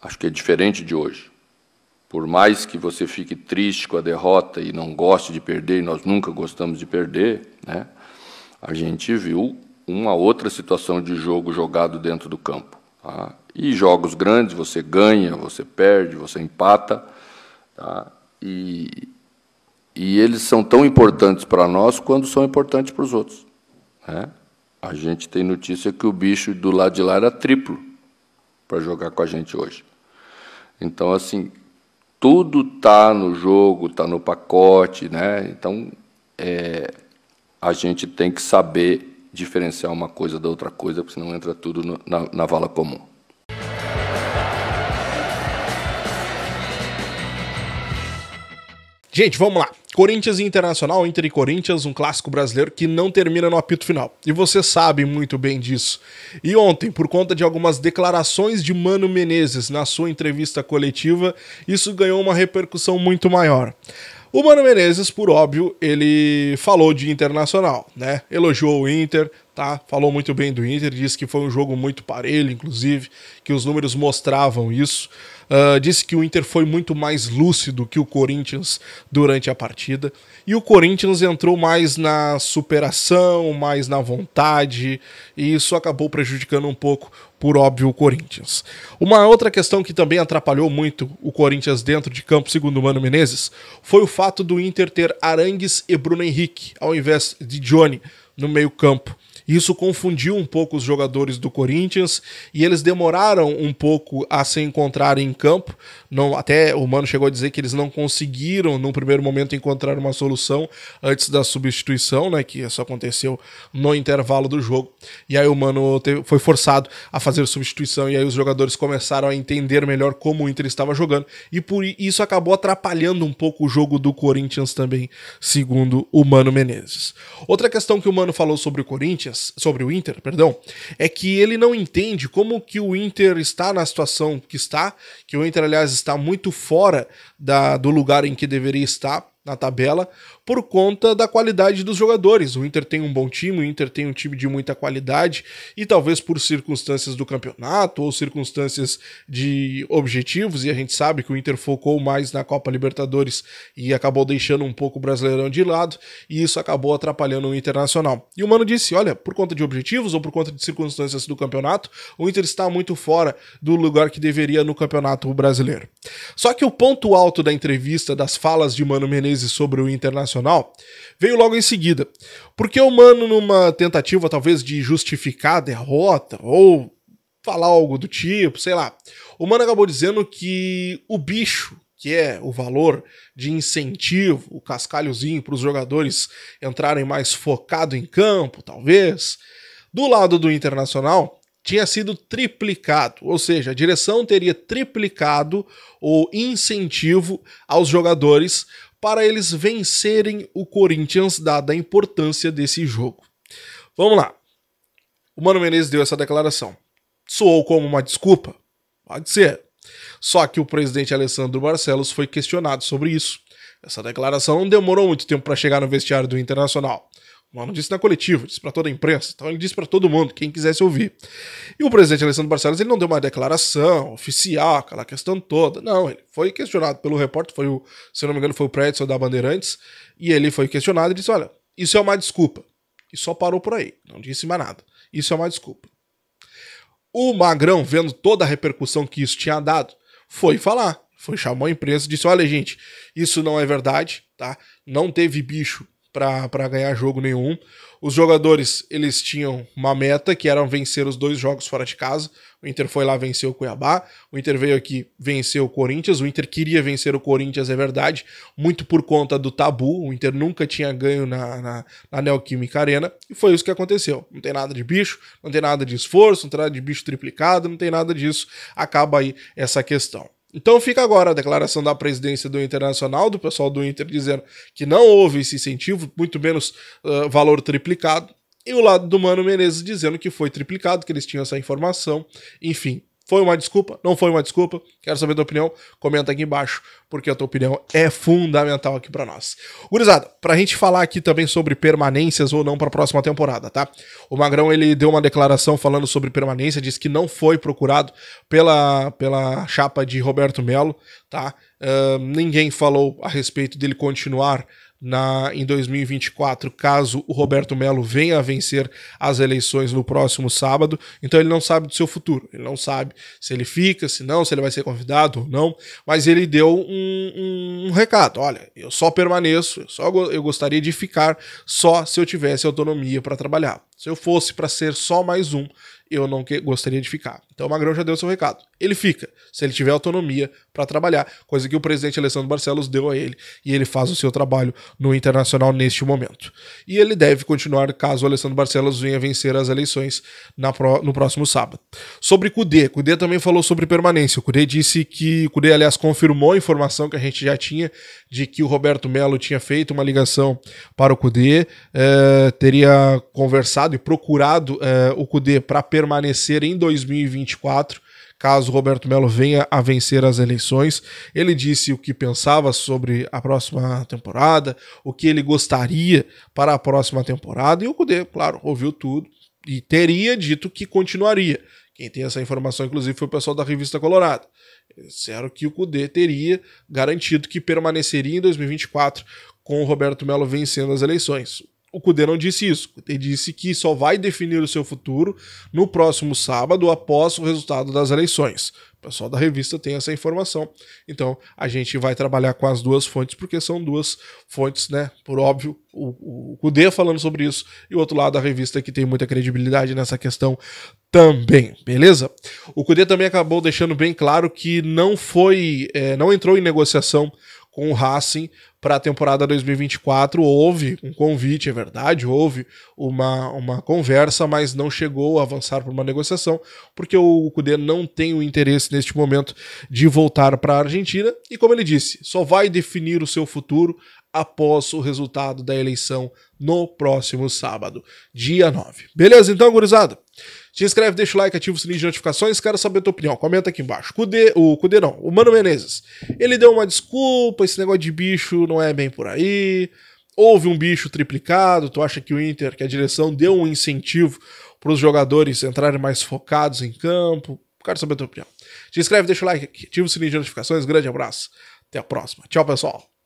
Acho que é diferente de hoje. Por mais que você fique triste com a derrota e não goste de perder, e nós nunca gostamos de perder, né, a gente viu uma outra situação de jogo jogado dentro do campo. Tá? E jogos grandes, você ganha, você perde, você empata. Tá? E, e eles são tão importantes para nós quanto são importantes para os outros. Né? A gente tem notícia que o bicho do lado de lá era triplo para jogar com a gente hoje. Então, assim, tudo tá no jogo, tá no pacote, né? Então, é, a gente tem que saber diferenciar uma coisa da outra coisa, porque senão entra tudo no, na, na vala comum. Gente, vamos lá. Corinthians e Internacional, Inter e Corinthians, um clássico brasileiro que não termina no apito final. E você sabe muito bem disso. E ontem, por conta de algumas declarações de Mano Menezes na sua entrevista coletiva, isso ganhou uma repercussão muito maior. O Mano Menezes, por óbvio, ele falou de Internacional, né? Elogiou o Inter, tá? Falou muito bem do Inter, disse que foi um jogo muito parelho, inclusive, que os números mostravam isso. Uh, disse que o Inter foi muito mais lúcido que o Corinthians durante a partida. E o Corinthians entrou mais na superação, mais na vontade, e isso acabou prejudicando um pouco, por óbvio, o Corinthians. Uma outra questão que também atrapalhou muito o Corinthians dentro de campo, segundo o Mano Menezes, foi o fato do Inter ter Arangues e Bruno Henrique, ao invés de Johnny, no meio-campo. Isso confundiu um pouco os jogadores do Corinthians e eles demoraram um pouco a se encontrar em campo. Não, até o Mano chegou a dizer que eles não conseguiram, num primeiro momento, encontrar uma solução antes da substituição, né? Que isso aconteceu no intervalo do jogo. E aí o Mano teve, foi forçado a fazer substituição e aí os jogadores começaram a entender melhor como o Inter estava jogando. E por isso acabou atrapalhando um pouco o jogo do Corinthians também, segundo o Mano Menezes. Outra questão que o Mano falou sobre o Corinthians sobre o Inter, perdão, é que ele não entende como que o Inter está na situação que está, que o Inter, aliás, está muito fora da, do lugar em que deveria estar na tabela, por conta da qualidade dos jogadores. O Inter tem um bom time, o Inter tem um time de muita qualidade e talvez por circunstâncias do campeonato ou circunstâncias de objetivos, e a gente sabe que o Inter focou mais na Copa Libertadores e acabou deixando um pouco o Brasileirão de lado e isso acabou atrapalhando o Internacional. E o Mano disse: olha, por conta de objetivos ou por conta de circunstâncias do campeonato, o Inter está muito fora do lugar que deveria no campeonato brasileiro. Só que o ponto alto da entrevista, das falas de Mano Menezes sobre o Internacional, Internacional, veio logo em seguida. Porque o Mano, numa tentativa talvez de justificar a derrota ou falar algo do tipo, sei lá, o Mano acabou dizendo que o bicho, que é o valor de incentivo, o cascalhozinho para os jogadores entrarem mais focado em campo, talvez, do lado do Internacional tinha sido triplicado, ou seja, a direção teria triplicado o incentivo aos jogadores para eles vencerem o Corinthians, dada a importância desse jogo. Vamos lá. O Mano Menezes deu essa declaração. Soou como uma desculpa? Pode ser. Só que o presidente Alessandro Barcelos foi questionado sobre isso. Essa declaração não demorou muito tempo para chegar no vestiário do Internacional. Mas não disse na coletiva, disse para toda a imprensa. Então ele disse para todo mundo, quem quisesse ouvir. E o presidente Alessandro Barcelos ele não deu uma declaração oficial, aquela questão toda. Não, ele foi questionado pelo repórter, foi o, se não me engano, foi o Prédio da Bandeirantes, e ele foi questionado e disse: olha, isso é uma desculpa. E só parou por aí, não disse mais nada. Isso é uma desculpa. O Magrão, vendo toda a repercussão que isso tinha dado, foi falar, foi chamar a imprensa e disse: olha, gente, isso não é verdade, tá? Não teve bicho para ganhar jogo nenhum. Os jogadores, eles tinham uma meta, que era vencer os dois jogos fora de casa. O Inter foi lá, venceu o Cuiabá. O Inter veio aqui, venceu o Corinthians. O Inter queria vencer o Corinthians, é verdade, muito por conta do tabu. O Inter nunca tinha ganho na, na, na Neoquímica Arena. E foi isso que aconteceu. Não tem nada de bicho, não tem nada de esforço, não tem nada de bicho triplicado, não tem nada disso. Acaba aí essa questão. Então fica agora a declaração da presidência do Internacional, do pessoal do Inter, dizendo que não houve esse incentivo, muito menos uh, valor triplicado. E o lado do Mano Menezes dizendo que foi triplicado, que eles tinham essa informação. Enfim, foi uma desculpa? Não foi uma desculpa? Quero saber a tua opinião. Comenta aqui embaixo, porque a tua opinião é fundamental aqui para nós. Gurizada, pra gente falar aqui também sobre permanências ou não para a próxima temporada, tá? O Magrão ele deu uma declaração falando sobre permanência, disse que não foi procurado pela, pela chapa de Roberto Melo, tá? Uh, ninguém falou a respeito dele continuar na, em 2024, caso o Roberto Melo venha a vencer as eleições no próximo sábado. Então ele não sabe do seu futuro, ele não sabe se ele fica, se não, se ele vai ser convidado ou não, mas ele deu um, um, um recado: olha, eu só permaneço, eu, só, eu gostaria de ficar só se eu tivesse autonomia para trabalhar. Se eu fosse para ser só mais um, eu não que, gostaria de ficar. Então o Magrão já deu seu recado. Ele fica, se ele tiver autonomia para trabalhar, coisa que o presidente Alessandro Barcelos deu a ele, e ele faz o seu trabalho no Internacional neste momento. E ele deve continuar caso o Alessandro Barcelos venha vencer as eleições pro, no próximo sábado. Sobre Cudê, Cudê também falou sobre permanência. O Cudê disse que, Cudê aliás confirmou a informação que a gente já tinha de que o Roberto Melo tinha feito uma ligação para o Cudê, eh, teria conversado e procurado eh, o Cudê para permanecer em 2021 2024, caso Roberto Melo venha a vencer as eleições. Ele disse o que pensava sobre a próxima temporada, o que ele gostaria para a próxima temporada, e o Cudê, claro, ouviu tudo e teria dito que continuaria. Quem tem essa informação, inclusive, foi o pessoal da Revista Colorado. disseram que o Cudê teria garantido que permaneceria em 2024 com o Roberto Melo vencendo as eleições. O Cudê não disse isso. Ele disse que só vai definir o seu futuro no próximo sábado, após o resultado das eleições. O pessoal da revista tem essa informação. Então, a gente vai trabalhar com as duas fontes, porque são duas fontes, né? Por óbvio, o, o Cudê falando sobre isso e o outro lado da revista que tem muita credibilidade nessa questão também, beleza? O Cudê também acabou deixando bem claro que não foi, é, não entrou em negociação com o Racing para a temporada 2024. Houve um convite, é verdade, houve uma, uma conversa, mas não chegou a avançar para uma negociação, porque o Cudê não tem o interesse neste momento de voltar para a Argentina. E como ele disse, só vai definir o seu futuro após o resultado da eleição no próximo sábado, dia 9. Beleza então, gurizada? Se inscreve, deixa o like, ativa o sininho de notificações, quero saber a tua opinião, comenta aqui embaixo. Cudê, o Cudê não, o Mano Menezes. Ele deu uma desculpa, esse negócio de bicho não é bem por aí. Houve um bicho triplicado, tu acha que o Inter, que a direção deu um incentivo para os jogadores entrarem mais focados em campo? Quero saber a tua opinião. Se inscreve, deixa o like aqui, ativa o sininho de notificações, grande abraço. Até a próxima. Tchau, pessoal.